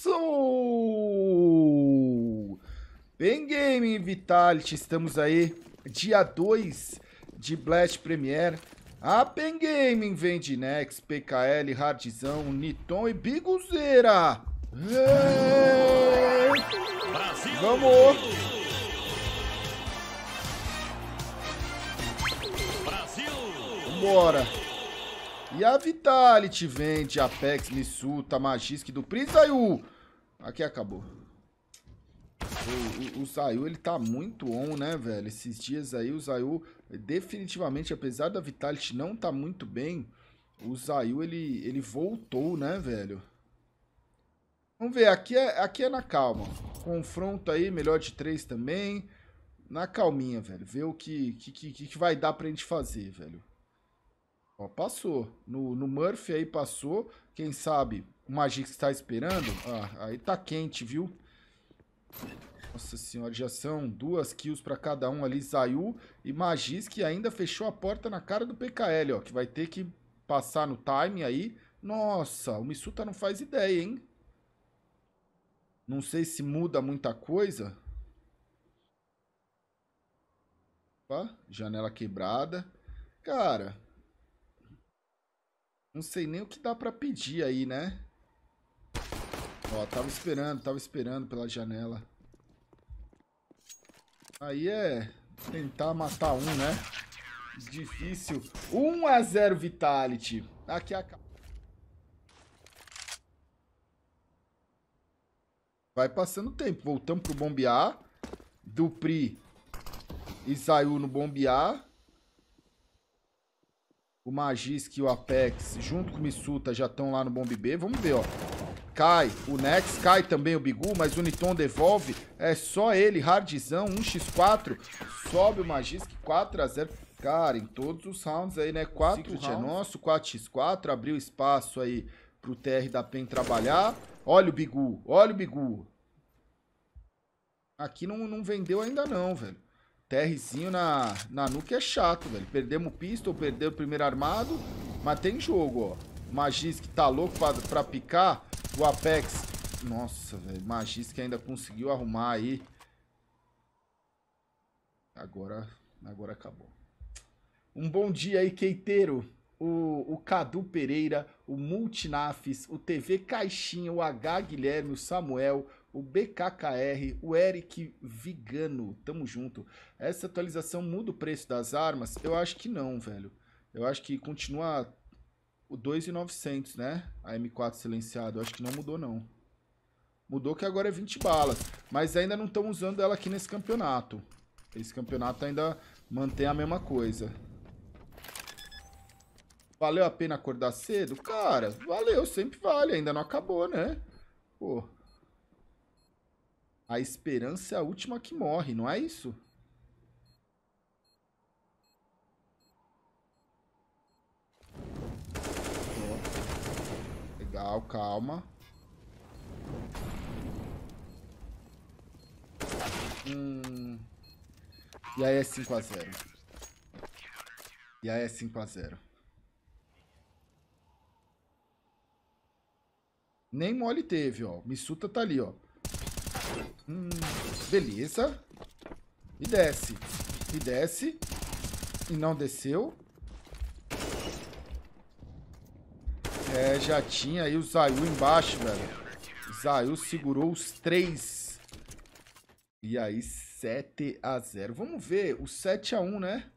Sou Bem Game Vitality, estamos aí, dia 2 de Blast Premiere. A Pen Gaming vem de Nex, PKL, Hardzão, Niton e Biguzeira. Brasil! Vamos! Bora! E a Vitality vende Apex, Misuta, Magisk do Pri Zayu. Aqui acabou. O, o, o Zayu, ele tá muito on, né, velho? Esses dias aí, o Zayu, definitivamente, apesar da Vitality não tá muito bem, o Zayu, ele, ele voltou, né, velho? Vamos ver, aqui é, aqui é na calma. Confronto aí, melhor de três também. Na calminha, velho. Ver o que, que, que, que vai dar pra gente fazer, velho. Ó, passou. No, no Murphy aí passou. Quem sabe o Magic está esperando. Ah, aí tá quente, viu? Nossa senhora, já são duas kills para cada um ali. Zayu e Magis, que ainda fechou a porta na cara do PKL, ó. Que vai ter que passar no time aí. Nossa, o Misuta não faz ideia, hein? Não sei se muda muita coisa. Opa, janela quebrada. Cara, não sei nem o que dá pra pedir aí, né? Ó, tava esperando, tava esperando pela janela. Aí é tentar matar um, né? Difícil. 1 a 0 Vitality. Aqui é a... Vai passando o tempo. Voltamos pro bombear. Dupri e Zayu no bombear o Magisk e o Apex, junto com o Misuta, já estão lá no Bomb B. Vamos ver, ó. Cai o Nex, cai também o Bigu, mas o Niton devolve. É só ele, hardzão, 1x4. Sobe o Magisk, 4x0. Cara, em todos os rounds aí, né? 4 é nosso, 4x4. Abriu espaço aí pro TR da PEN trabalhar. Olha o Bigu, olha o Bigu. Aqui não, não vendeu ainda não, velho. TRzinho na, na nuca é chato, velho. Perdemos o pistol, perdeu o primeiro armado, mas tem jogo, ó. Magis que tá louco pra, pra picar. O Apex. Nossa, velho. Magis que ainda conseguiu arrumar aí. Agora, agora acabou. Um bom dia aí, Queiteiro. O, o Cadu Pereira, o Multinafis, o TV Caixinha, o H Guilherme, o Samuel, o BKKR, o Eric Vigano, tamo junto. Essa atualização muda o preço das armas? Eu acho que não, velho. Eu acho que continua o 2,900, né? A M4 silenciada, eu acho que não mudou não. Mudou que agora é 20 balas, mas ainda não estão usando ela aqui nesse campeonato. Esse campeonato ainda mantém a mesma coisa. Valeu a pena acordar cedo? Cara, valeu, sempre vale, ainda não acabou, né? Pô, a esperança é a última que morre, não é isso? Legal, calma. Hum. E aí é 5 a 0 E aí é 5 a 0 Nem mole teve, ó. Missuta tá ali, ó. Hum, beleza. E desce. E desce. E não desceu. É, já tinha aí o Zayu embaixo, velho. Zayu segurou os três. E aí, 7 x 0. Vamos ver o 7 x 1, né?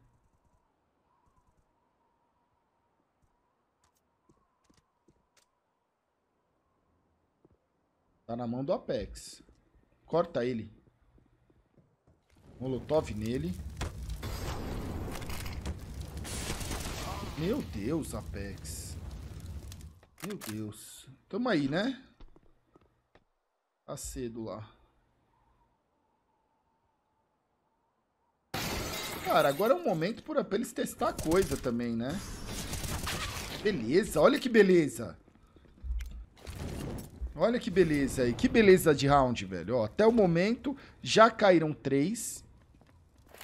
Tá na mão do Apex. Corta ele. Molotov nele. Meu Deus, Apex. Meu Deus. Tamo aí, né? Tá cedo lá. Cara, agora é um momento pra, eles testar a coisa também, né? Beleza, olha que beleza. Olha que beleza aí. Que beleza de round, velho. Ó, até o momento, já caíram três.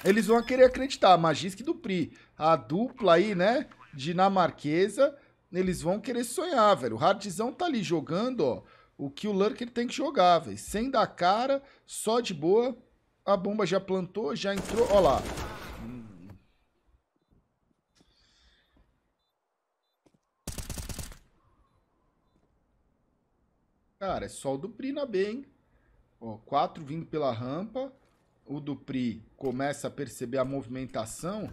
Eles vão querer acreditar. Magisk do Pri. A dupla aí, né? Dinamarquesa. Eles vão querer sonhar, velho. O Hardzão tá ali jogando, ó. O que o Lurker tem que jogar, velho. Sem dar cara, só de boa. A bomba já plantou, já entrou. Ó lá. Cara, é só o Dupri na B, hein? Ó, quatro vindo pela rampa. O Dupri começa a perceber a movimentação.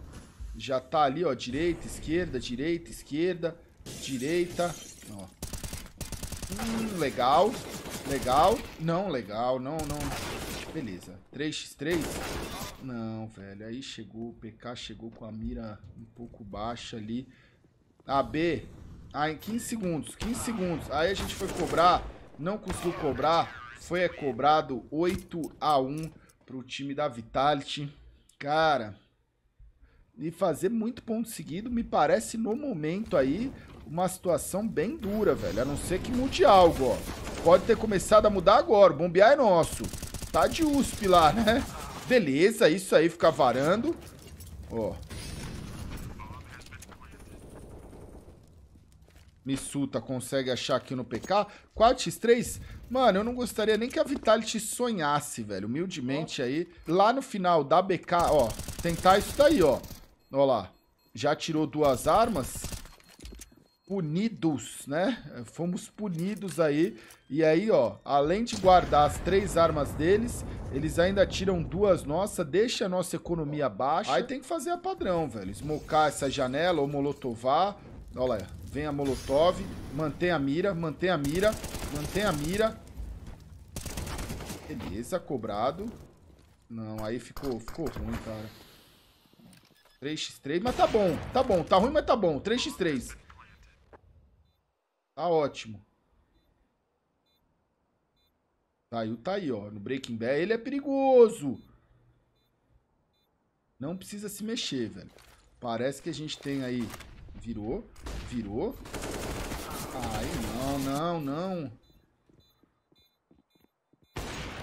Já tá ali, ó, direita, esquerda, direita, esquerda, direita. Ó. Hum, legal, legal. Não, legal, não, não. Beleza. 3x3? Não, velho. Aí chegou, o PK chegou com a mira um pouco baixa ali. A B. Ah, em 15 segundos, 15 segundos. Aí a gente foi cobrar não conseguiu cobrar. Foi é cobrado 8 a 1 pro time da Vitality. Cara, e fazer muito ponto seguido me parece no momento aí uma situação bem dura, velho. A não ser que mude algo, ó. Pode ter começado a mudar agora. O bombear é nosso. Tá de USP lá, né? Beleza, isso aí fica varando. Ó, Missuta consegue achar aqui no PK. 4x3? Mano, eu não gostaria nem que a Vitality sonhasse, velho. Humildemente aí. Lá no final da BK, ó. Tentar isso daí, ó. Ó lá. Já tirou duas armas. Punidos, né? Fomos punidos aí. E aí, ó. Além de guardar as três armas deles, eles ainda tiram duas nossas. Deixa a nossa economia baixa. Aí tem que fazer a padrão, velho. Smocar essa janela ou molotovar. Olha lá, Vem a Molotov. Mantém a mira, mantém a mira, mantém a mira. Beleza, cobrado. Não, aí ficou, ficou ruim, cara. 3x3, mas tá bom. Tá bom, tá ruim, mas tá bom. 3x3. Tá ótimo. Saiu, tá, tá aí, ó. No Breaking Bad, ele é perigoso. Não precisa se mexer, velho. Parece que a gente tem aí Virou. Virou. Ai, não, não, não.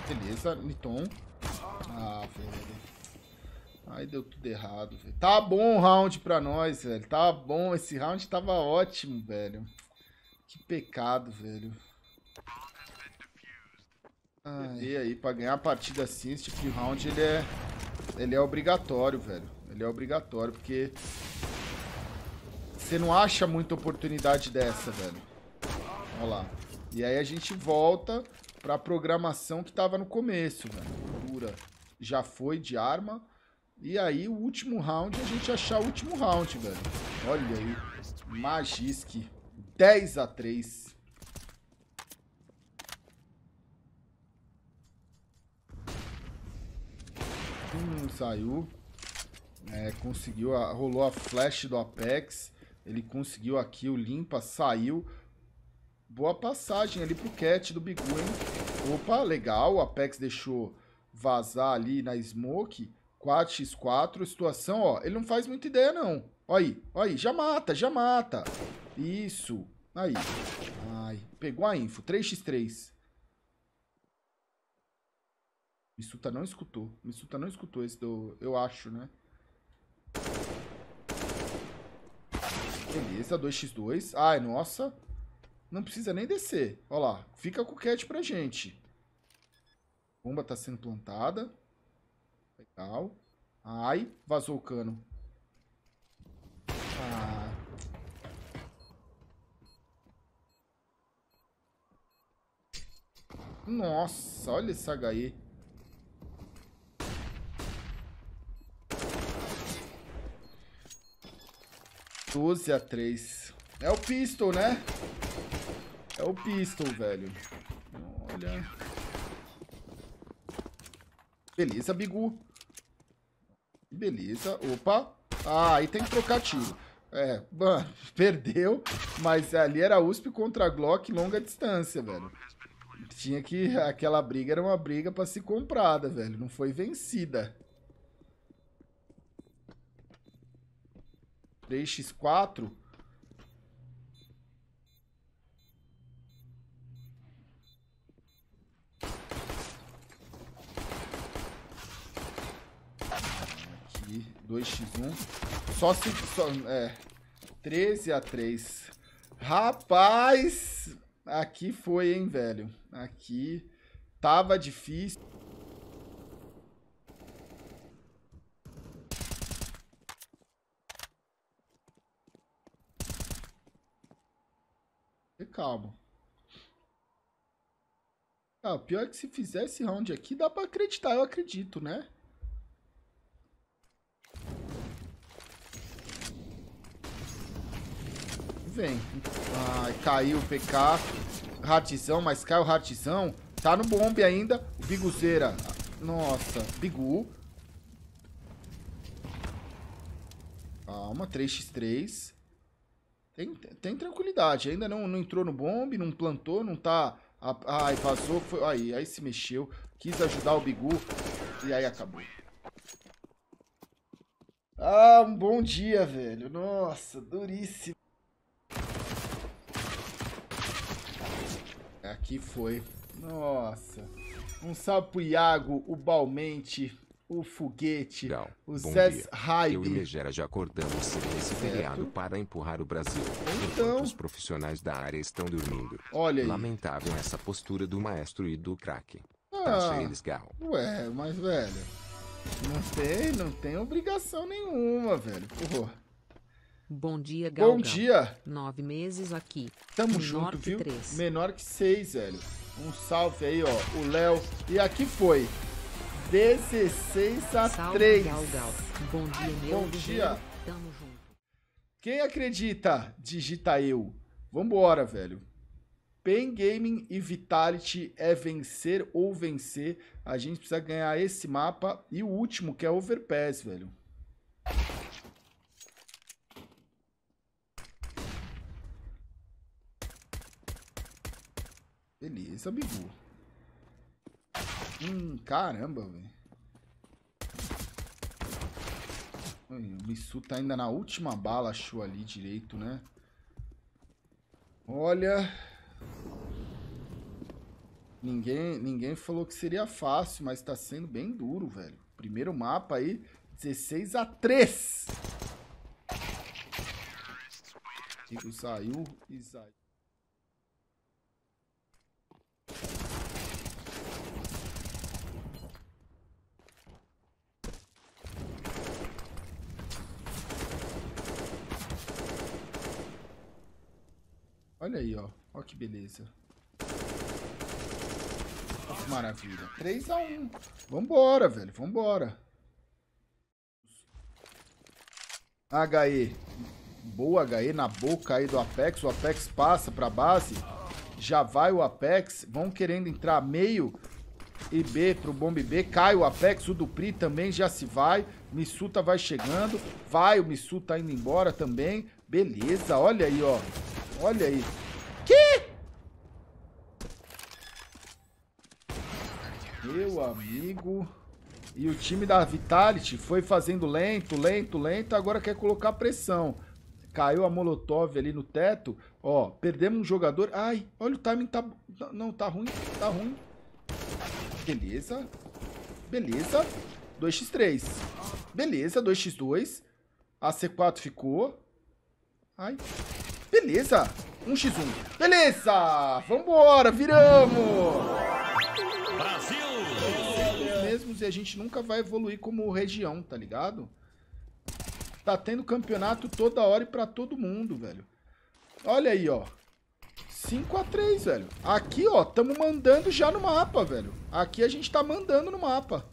Beleza, Niton. Ah, velho. Ai, deu tudo errado, velho. Tá bom o round pra nós, velho. Tá bom, esse round tava ótimo, velho. Que pecado, velho. e aí, pra ganhar a partida assim, esse tipo de round, ele é... Ele é obrigatório, velho. Ele é obrigatório, porque você não acha muita oportunidade dessa, velho. Olha lá. E aí a gente volta pra programação que tava no começo, velho. Dura. Já foi de arma. E aí o último round, a gente achar o último round, velho. Olha aí. Magisk. 10 a 3. Hum, saiu. É, conseguiu, a, rolou a flash do Apex. Ele conseguiu aqui o limpa, saiu. Boa passagem ali pro Cat do Bigu, hein? Opa, legal. O Apex deixou vazar ali na Smoke. 4x4, situação, ó. Ele não faz muita ideia, não. Olha aí, olha aí. Já mata, já mata. Isso. Aí. Ai, pegou a info. 3x3. Missuta não escutou. Missuta não escutou esse do... Eu acho, né? Beleza, 2x2. Ai, nossa. Não precisa nem descer. Olha lá, fica com o cat pra gente. Bomba tá sendo plantada. Legal. Ai, vazou o cano. Ah. Nossa, olha esse HE. 12 a 3. É o pistol, né? É o pistol, velho. Olha. Beleza, Bigu. Beleza. Opa. Ah, aí tem que trocar tiro. É, mano, perdeu, mas ali era USP contra Glock longa distância, velho. Tinha que... Aquela briga era uma briga pra se comprada, velho. Não foi vencida. 3x4. Aqui, 2x1. Só se... Só, é, 13 a 3. Rapaz! Aqui foi, hein, velho? Aqui tava difícil. calmo. Ah, pior é que se fizer esse round aqui, dá pra acreditar, eu acredito, né? Vem. Ai, caiu o PK. Ratizão, mas cai o ratizão. Tá no bombe ainda. O Biguzeira. Nossa, Bigu. Calma, 3x3. Tem, tem, tranquilidade. Ainda não, não entrou no bombe, não plantou, não tá... Ai, vazou. Foi, aí, aí se mexeu. Quis ajudar o Bigu. E aí acabou. Ah, um bom dia, velho. Nossa, duríssimo. Aqui foi. Nossa. Um pro Iago, o Balmente o Foguete, o Zez Hyde. Eu e Megera já acordamos nesse feriado para empurrar o Brasil, então... enquanto os profissionais da área estão dormindo. Olha aí. Lamentável essa postura do maestro e do craque. Ah, então, eles, Gal. Ué, mas velho, não tem, não tem obrigação nenhuma, velho, porra. Bom dia, Gal. Bom dia. Nove meses aqui. Tamo Menor junto, viu? Três. Menor que seis, velho. Um salve aí, ó. O Léo. E aqui foi. 16 a Salve, 3. Gal, Gal. Bom dia, meu Bom dia. Tamo junto. Quem acredita, digita eu. Vambora, velho. Pen Gaming e Vitality é vencer ou vencer. A gente precisa ganhar esse mapa e o último, que é Overpass, velho. Beleza, bigu. Hum, caramba, velho. O Missu tá ainda na última bala, achou ali direito, né? Olha... Ninguém, ninguém falou que seria fácil, mas tá sendo bem duro, velho. Primeiro mapa aí, 16 a 3. Saiu e saiu. Olha aí, ó. Olha que beleza. que maravilha. 3x1. Vambora, velho. Vambora. HE. Boa HE na boca aí do Apex. O Apex passa pra base. Já vai o Apex. Vão querendo entrar meio e B pro bomb B. Cai o Apex. O Dupri também já se vai. Missuta vai chegando. Vai o Missuta indo embora também. Beleza. Olha aí, ó. Olha aí. Meu amigo. E o time da Vitality foi fazendo lento, lento, lento, agora quer colocar pressão. Caiu a Molotov ali no teto. Ó, perdemos um jogador. Ai, olha o timing, tá... Não, tá ruim, tá ruim. Beleza. Beleza. 2x3. Beleza, 2x2. A C4 ficou. Ai. Beleza. 1x1. Beleza. Vambora, viramos mesmos e a gente nunca vai evoluir como região, tá ligado? Tá tendo campeonato toda hora e pra todo mundo, velho. Olha aí, ó. 5x3, velho. Aqui, ó, tamo mandando já no mapa, velho. Aqui a gente tá mandando no mapa.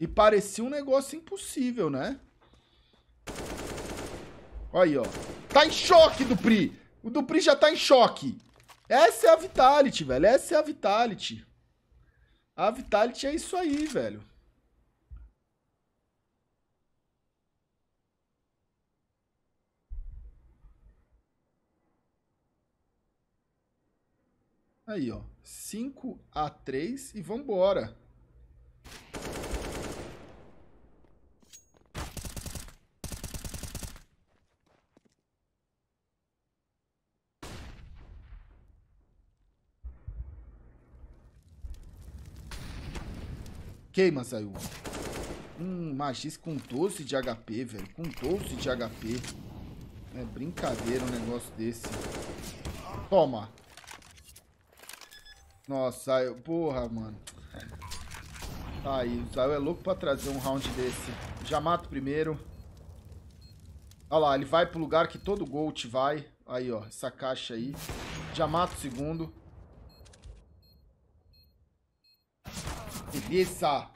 E parecia um negócio impossível, né? Olha aí, ó. Tá em choque, Dupri! O Dupri já tá em choque. Essa é a Vitality, velho. Essa é a Vitality. A Vitality é isso aí, velho. Aí, ó. 5 a 3 e vambora. Queima, Zayu. Hum, Magis com 12 de HP, velho. Com 12 de HP. É brincadeira um negócio desse. Toma. Nossa, eu... Porra, mano. Tá aí, o Zayu é louco pra trazer um round desse. Já mato primeiro. Olha lá, ele vai pro lugar que todo Gold vai. Aí, ó, essa caixa aí. Já mato o segundo. cabeça.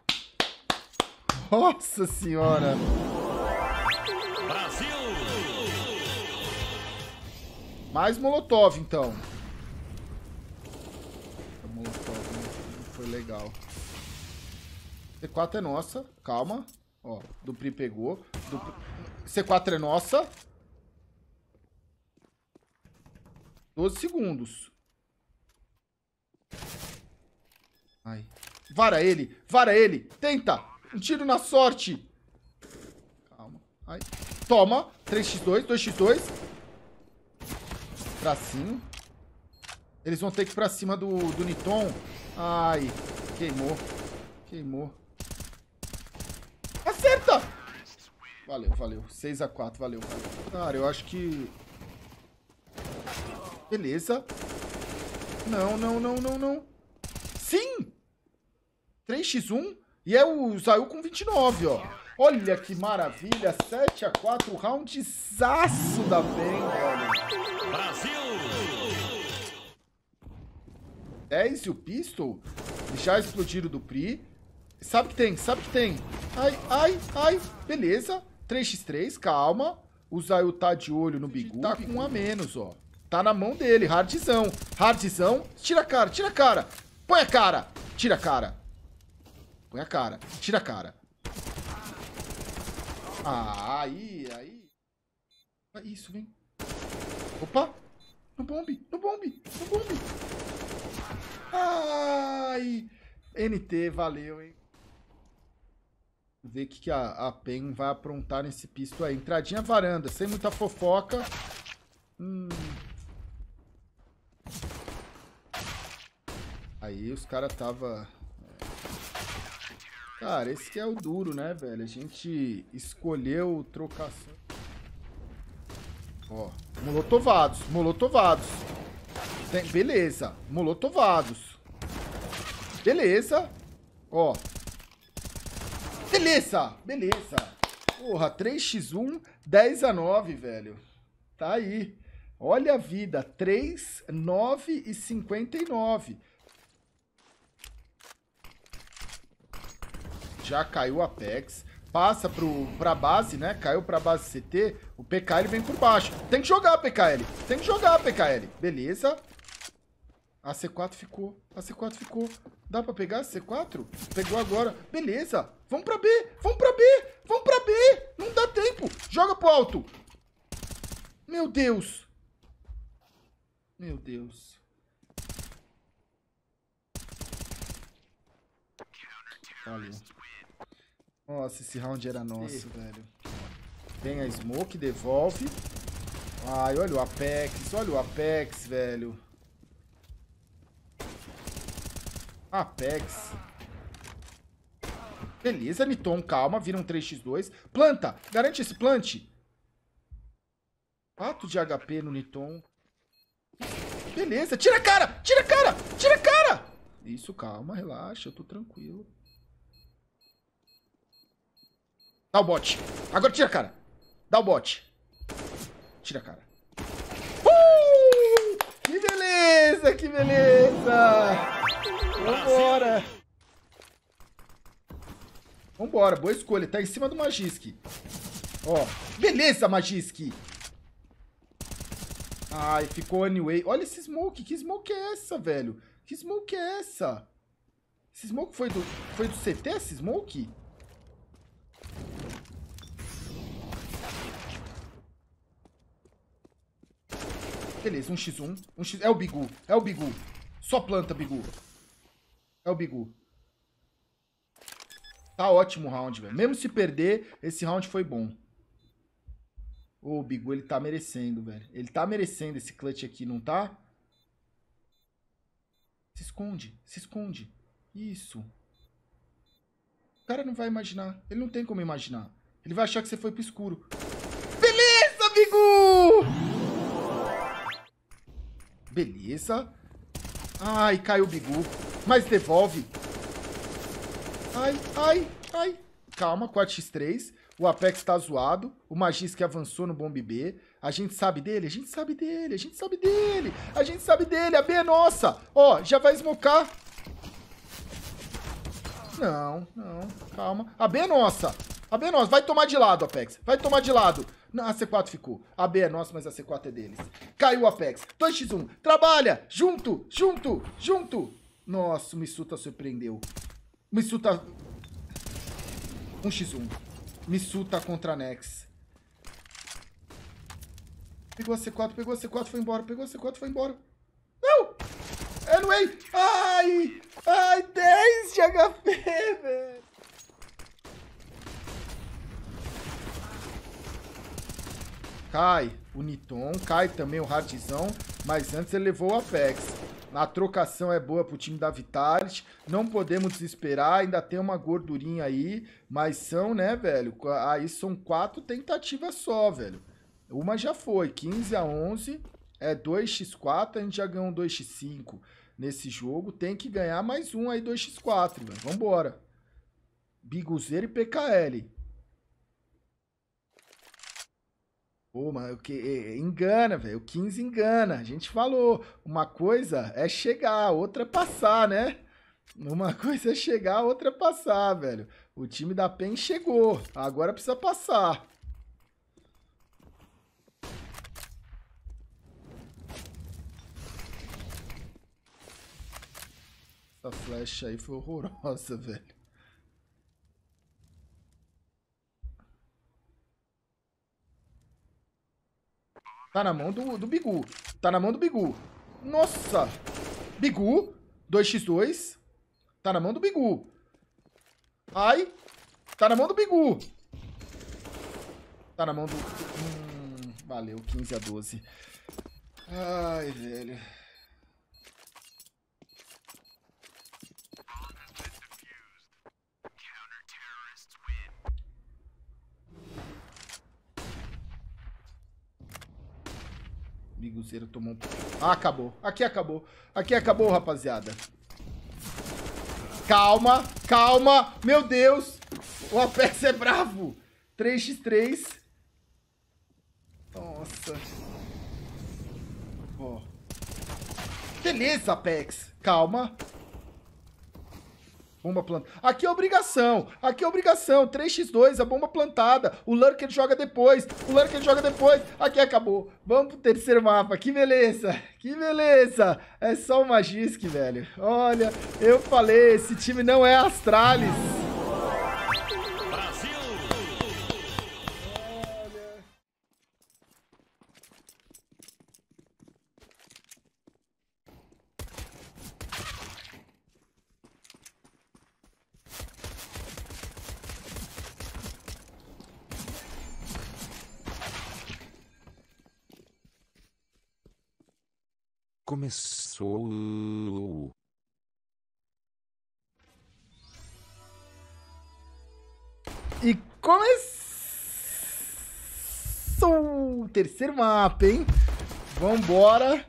Nossa senhora. Brasil. Mais molotov, então. A molotov não né? foi legal. C4 é nossa. Calma. Ó, Dupri pegou. Dupri... C4 é nossa. 12 segundos. Ai. Vara ele, vara ele. Tenta. Um tiro na sorte. Calma. Ai. Toma. 3x2, 2x2. Tracinho. Eles vão ter que ir pra cima do, do Niton. Ai. Queimou. Queimou. Acerta! Valeu, valeu. 6x4, valeu. Cara, eu acho que... Beleza. Não, não, não, não, não. 3x1 e é o Zayu com 29, ó. Olha que maravilha, 7x4, saço da PEN, olha. Brasil! 10 é e o Pistol já explodiram do Pri. Sabe que tem, sabe que tem. Ai, ai, ai, beleza. 3x3, calma. O Zayu tá de olho no Bigu, tá com um a menos, ó. Tá na mão dele, hardzão. Hardzão, tira a cara, tira a cara. Põe a cara, tira a cara. Põe a cara. Tira a cara. Ah, aí, aí. Ah, isso, vem. Opa! No bombe, no bombe, no bombe. Ai! NT, valeu, hein? Ver o que, que a, a PEN vai aprontar nesse pisto aí. Entradinha varanda, sem muita fofoca. Hum. Aí os caras tava Cara, esse que é o duro, né, velho? A gente escolheu trocação. Ó, molotovados, molotovados. Tem, beleza, molotovados. Beleza. Ó. Beleza, beleza. Porra, 3x1, 10 x 9, velho. Tá aí. Olha a vida, 3, 9 e 59. já caiu a Pex, passa pro, pra base, né? Caiu pra base CT, o PKL vem por baixo. Tem que jogar, PKL! Tem que jogar, PKL! Beleza. A C4 ficou, a C4 ficou. Dá pra pegar a C4? Pegou agora. Beleza. Vamos pra B, vamos pra B, vamos pra B! Não dá tempo! Joga pro alto! Meu Deus! Meu Deus. Valeu. Nossa, esse round era nosso, velho. Vem a Smoke, devolve. Ai, olha o Apex, olha o Apex, velho. Apex. Beleza, Niton, calma, vira um 3x2. Planta, garante esse plante. 4 de HP no Niton. Beleza, tira a cara, tira a cara, tira a cara. Isso, calma, relaxa, eu tô tranquilo. Dá o bote. Agora tira, cara. Dá o bote. Tira, cara. Uh! Que beleza, que beleza. Vambora. Vambora, boa escolha. Tá em cima do Magisk. Ó, beleza, Magisk. Ai, ficou anyway. Olha esse smoke. Que smoke é essa, velho? Que smoke é essa? Esse smoke foi do, foi do CT, esse smoke? beleza, um x1. Um x... É o Bigu, é o Bigu. Só planta, Bigu. É o Bigu. Tá ótimo o round, velho. Mesmo se perder, esse round foi bom. Ô, o Bigu, ele tá merecendo, velho. Ele tá merecendo esse clutch aqui, não tá? Se esconde, se esconde. Isso. O cara não vai imaginar. Ele não tem como imaginar. Ele vai achar que você foi pro escuro. Beleza. Ai, caiu o bigu. Mas devolve. Ai, ai, ai. Calma, 4x3. O Apex tá zoado. O Magis que avançou no Bomb B. A gente sabe dele, a gente sabe dele, a gente sabe dele. A gente sabe dele, a B é nossa. Ó, já vai smocar. Não, não, calma. A B é nossa. A B é nossa. Vai tomar de lado, Apex. Vai tomar de lado. Não, a C4 ficou. A B é nossa, mas a C4 é deles. Caiu o Apex. 2x1. Trabalha! Junto! Junto! Junto! Nossa, o Missuta surpreendeu. Missuta... 1x1. Missuta contra a Nex. Pegou a C4, pegou a C4, foi embora. Pegou a C4, foi embora. Não! Anyway! Ai! Ai, 10 de HP, velho! Cai o Niton, cai também o Hardzão, mas antes ele levou o Apex. A trocação é boa pro time da Vitality, não podemos desesperar, ainda tem uma gordurinha aí, mas são, né, velho, aí são quatro tentativas só, velho. Uma já foi, 15 a 11, é 2x4, a gente já ganhou um 2x5 nesse jogo, tem que ganhar mais um aí 2x4, velho, vambora. Biguzeiro e PKL, Pô, mano, que, é, é, engana, velho. O 15 engana. A gente falou. Uma coisa é chegar, outra é passar, né? Uma coisa é chegar, outra é passar, velho. O time da PEN chegou. Agora precisa passar. Essa flecha aí foi horrorosa, velho. Tá na mão do, do Bigu. Tá na mão do Bigu. Nossa! Bigu. 2x2. Tá na mão do Bigu. Ai. Tá na mão do Bigu. Tá na mão do... Hum, valeu, 15 a 12. Ai, velho. Biguzeiro tomou um... Ah, acabou. Aqui acabou. Aqui acabou, rapaziada. Calma, calma. Meu Deus. O Apex é bravo. 3x3. Nossa. Ó. Beleza, Apex. Calma. Bomba plantada. Aqui é obrigação. Aqui é obrigação. 3x2, a bomba plantada. O Lurker joga depois. O Lurker joga depois. Aqui acabou. Vamos pro terceiro mapa. Que beleza. Que beleza. É só o Magisk, velho. Olha, eu falei, esse time não é Astralis. E começou o terceiro mapa, hein? Vambora.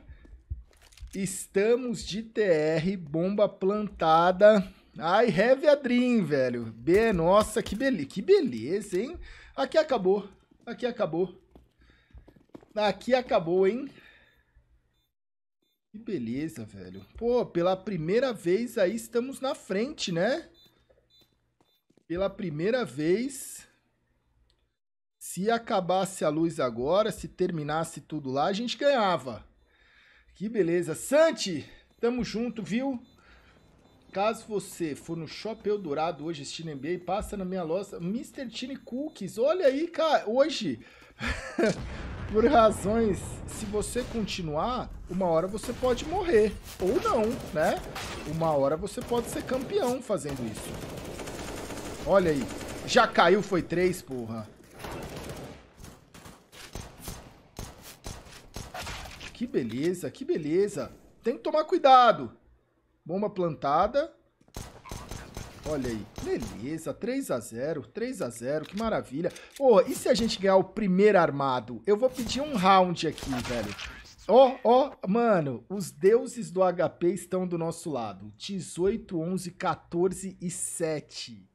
Estamos de TR, bomba plantada. Ai, Heavy a dream, velho. B, nossa, que, bele... que beleza, hein? Aqui acabou. Aqui acabou. Aqui acabou, hein? Que beleza, velho. Pô, pela primeira vez aí estamos na frente, né? pela primeira vez, se acabasse a luz agora, se terminasse tudo lá, a gente ganhava. Que beleza. Santi, tamo junto, viu? Caso você for no Shopping Eldorado hoje assistir NBA, passa na minha loja Mr. Tine Cookies. Olha aí, cara, hoje, por razões, se você continuar, uma hora você pode morrer. Ou não, né? Uma hora você pode ser campeão fazendo isso. Olha aí. Já caiu, foi três, porra. Que beleza, que beleza. Tem que tomar cuidado. Bomba plantada. Olha aí. Beleza, 3x0, 3x0, que maravilha. Pô, oh, e se a gente ganhar o primeiro armado? Eu vou pedir um round aqui, velho. Ó, oh, ó, oh, mano, os deuses do HP estão do nosso lado. 18, 11, 14 e 7.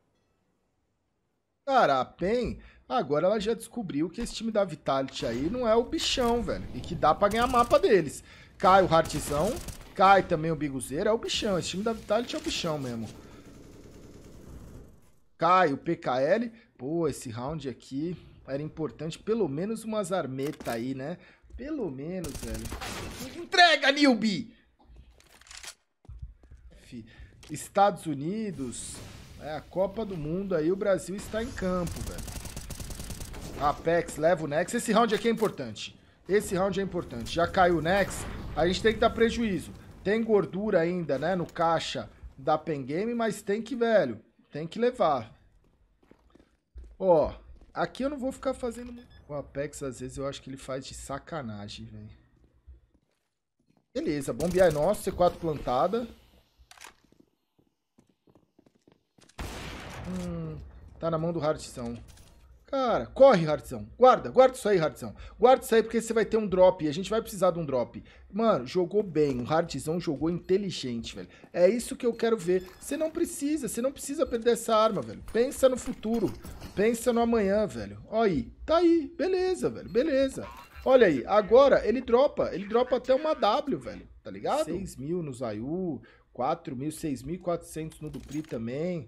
Cara, a PEN, agora ela já descobriu que esse time da Vitality aí não é o bichão, velho. E que dá pra ganhar mapa deles. Cai o Hartzão, cai também o Biguzeiro, é o bichão. Esse time da Vitality é o bichão mesmo. Cai o PKL. Pô, esse round aqui era importante. Pelo menos umas armetas aí, né? Pelo menos, velho. Entrega, Nilby! Estados Unidos, é a Copa do Mundo aí, o Brasil está em campo, velho. Apex leva o Nex. Esse round aqui é importante. Esse round é importante. Já caiu o Nex, a gente tem que dar prejuízo. Tem gordura ainda, né, no caixa da Pengame, mas tem que, velho, tem que levar. Ó, aqui eu não vou ficar fazendo muito. O Apex, às vezes, eu acho que ele faz de sacanagem, velho. Beleza, bombear é nosso, C4 plantada. Hum, tá na mão do Hartzão. Cara, corre, Hartzão. Guarda, guarda isso aí, Hartzão. Guarda isso aí porque você vai ter um drop e a gente vai precisar de um drop. Mano, jogou bem. O Hartzão jogou inteligente, velho. É isso que eu quero ver. Você não precisa, você não precisa perder essa arma, velho. Pensa no futuro. Pensa no amanhã, velho. Ó aí, tá aí. Beleza, velho, beleza. Olha aí, agora ele dropa. Ele dropa até uma W, velho. Tá ligado? 6 mil no Zayu, 4 mil, 6.400 no Dupri também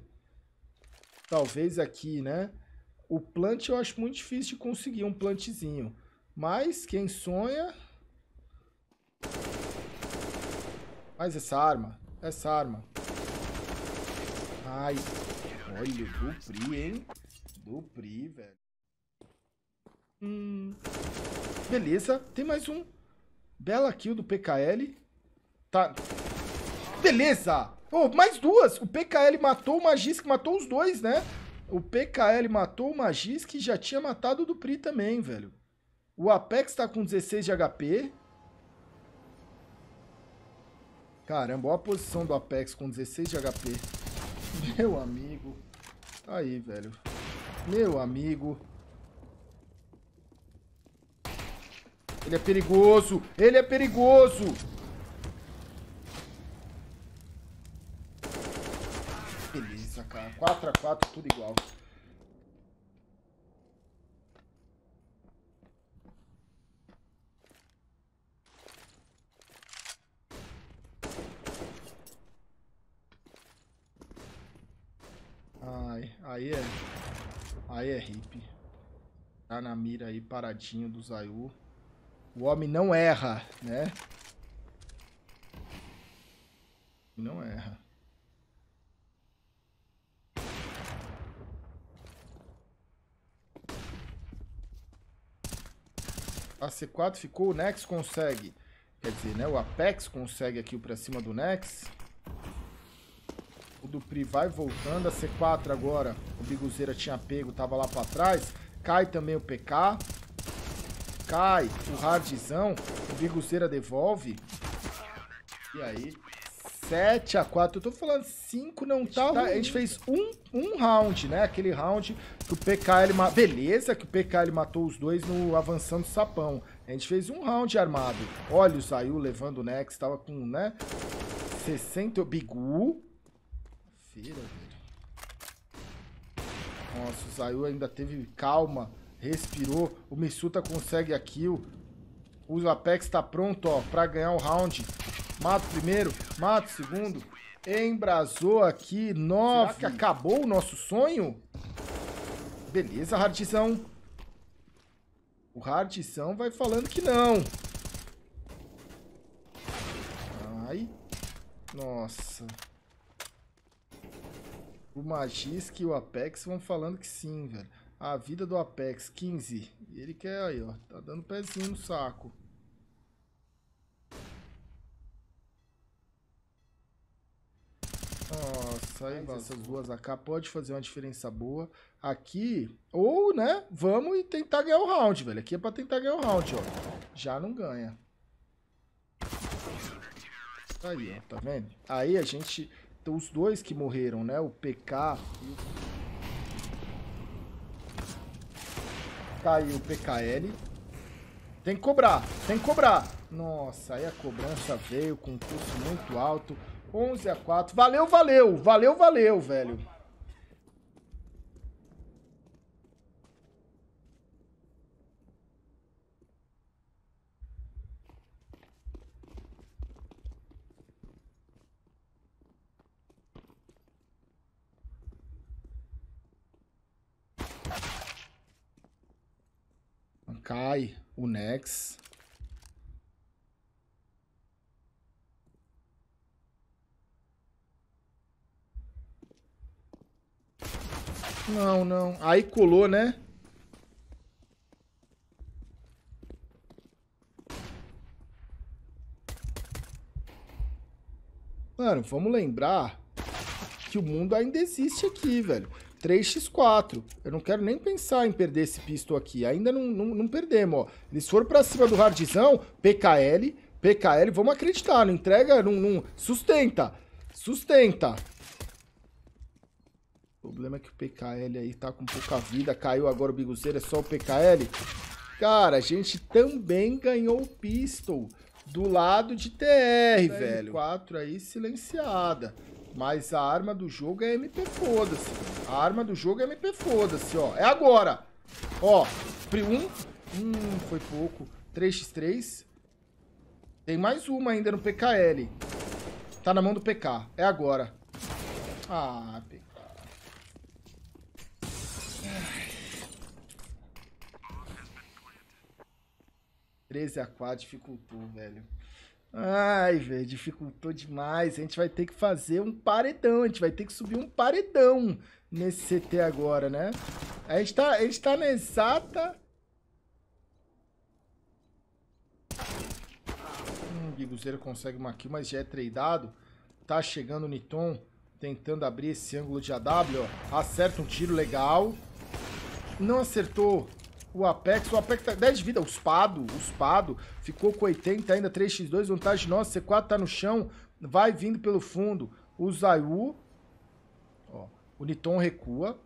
talvez aqui, né? O plant eu acho muito difícil de conseguir um plantzinho. Mas quem sonha... Mas essa arma, essa arma. Ai, olha, do hein? Dupri, velho. Hum. Beleza, tem mais um. Bela kill do PKL. Tá. Beleza! Pô, mais duas. O PKL matou o Magisk, matou os dois, né? O PKL matou o Magisk e já tinha matado o Dupri também, velho. O Apex tá com 16 de HP. Caramba, olha a posição do Apex com 16 de HP. Meu amigo. Tá aí, velho. Meu amigo. Ele é perigoso! Ele é perigoso! 4x4, tudo igual. Ai, aí é. Aí é hippie. Tá na mira aí, paradinho do Zayu. O homem não erra, né? Não erra. a C4 ficou, o Nex consegue. Quer dizer, né? O Apex consegue aqui o pra cima do Nex. O Dupri vai voltando. A C4 agora, o Biguzeira tinha pego, tava lá pra trás. Cai também o PK. Cai o Hardzão. O Biguzeira devolve. E aí, 7 a 4 eu tô falando 5 não tá, tá A gente fez um, um round, né? Aquele round que o PK ele ma... Beleza que o PK ele matou os dois no avançando sapão. A gente fez um round armado. Olha o Zayu levando o Nex, tava com, né? 60 Bigu. Feira, velho. Nossa, o Zayu ainda teve calma, respirou. O Misuta tá consegue a kill. O Apex tá pronto, ó, pra ganhar o round. Mata o primeiro, mata o segundo. Embrasou aqui, nove. Será que acabou o nosso sonho? Beleza, Hartzão. O Hartzão vai falando que não. Ai. Nossa. O Magisk e o Apex vão falando que sim, velho. A vida do Apex, 15. E ele quer aí, ó. Tá dando pezinho no saco. Nossa, aí é essas duas AK pode fazer uma diferença boa. Aqui, ou, né, vamos e tentar ganhar o round, velho. Aqui é pra tentar ganhar o round, ó. Já não ganha. Aí, ó, tá vendo? Aí a gente... Então, os dois que morreram, né, o PK e o... Tá aí o PKL. Tem que cobrar, tem que cobrar. Nossa, aí a cobrança veio com um custo muito alto. 11 a 4. Valeu, valeu. Valeu, valeu, velho. Cai o Nex. Não, não. Aí colou, né? Mano, vamos lembrar que o mundo ainda existe aqui, velho. 3x4. Eu não quero nem pensar em perder esse pistol aqui. Ainda não, não, não perdemos, ó. Eles foram pra cima do hardzão, PKL, PKL, vamos acreditar. Não entrega, não, não... Sustenta, sustenta. O problema é que o PKL aí tá com pouca vida. Caiu agora o Biguzeiro, é só o PKL. Cara, a gente também ganhou o Pistol do lado de TR, velho. 4 aí silenciada. Mas a arma do jogo é MP, foda-se. A arma do jogo é MP, foda-se, ó. É agora. Ó, Pri 1. Hum, foi pouco. 3x3. Tem mais uma ainda no PKL. Tá na mão do PK. É agora. Ah, PK. 13A4 dificultou, velho. Ai, velho, dificultou demais. A gente vai ter que fazer um paredão. A gente vai ter que subir um paredão nesse CT agora, né? A gente tá, a gente tá na exata... Hum, Biguzeiro consegue uma kill, mas já é tradeado. Tá chegando o Niton, tentando abrir esse ângulo de AW, ó. Acerta um tiro legal. Não acertou o Apex, o Apex tá 10 de vida. O Spado, o Spado ficou com 80 ainda, 3x2, vantagem nossa. C4 tá no chão, vai vindo pelo fundo. O Zayu, ó, o Niton recua.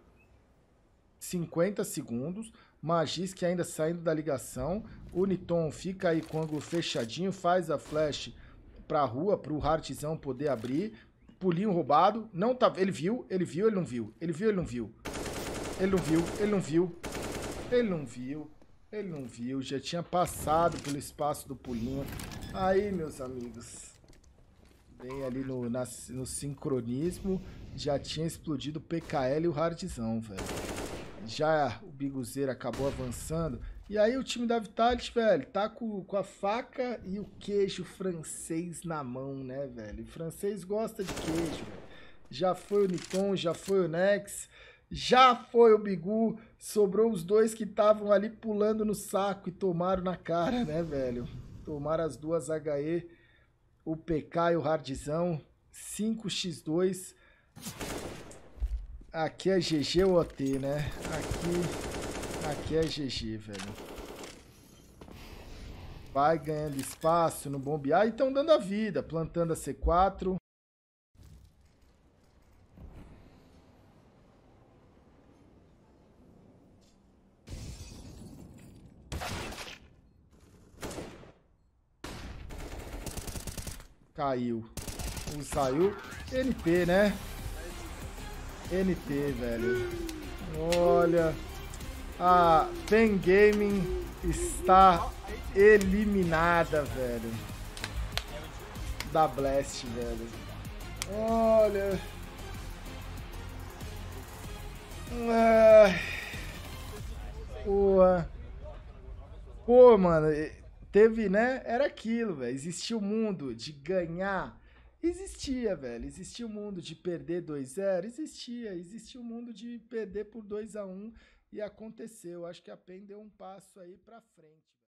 50 segundos. Magis que ainda saindo da ligação. O Niton fica aí com o ângulo fechadinho, faz a flash pra rua, pro Hartzão poder abrir. Pulinho roubado, não tá, ele viu, ele viu, ele não viu. Ele viu, ele não viu. Ele não viu, ele não viu. Ele não viu. Ele não viu. Ele não viu. Já tinha passado pelo espaço do pulinho. Aí, meus amigos. Bem ali no, na, no sincronismo. Já tinha explodido o PKL e o hardzão, velho. Já o Biguzeiro acabou avançando. E aí o time da Vitality, velho, tá com, com a faca e o queijo francês na mão, né, velho? O francês gosta de queijo, velho. Já foi o Nikon, já foi o Nex. Já foi o Bigu, sobrou os dois que estavam ali pulando no saco e tomaram na cara, né, velho? Tomaram as duas HE, o PK e o Hardzão, 5x2. Aqui é GG ou OT, né? Aqui, aqui é GG, velho. Vai ganhando espaço no bombear e estão dando a vida, plantando a C4. Caiu. Um saiu. NT, né? NT, velho. Olha. A Pen Gaming está eliminada, velho. Da Blast, velho. Olha. Ah. Pô, mano, teve, né? Era aquilo, velho. Existia o mundo de ganhar. Existia, velho. Existia o mundo de perder 2x0. Existia. Existia o mundo de perder por 2 a 1 e aconteceu. Acho que a PEN deu um passo aí pra frente.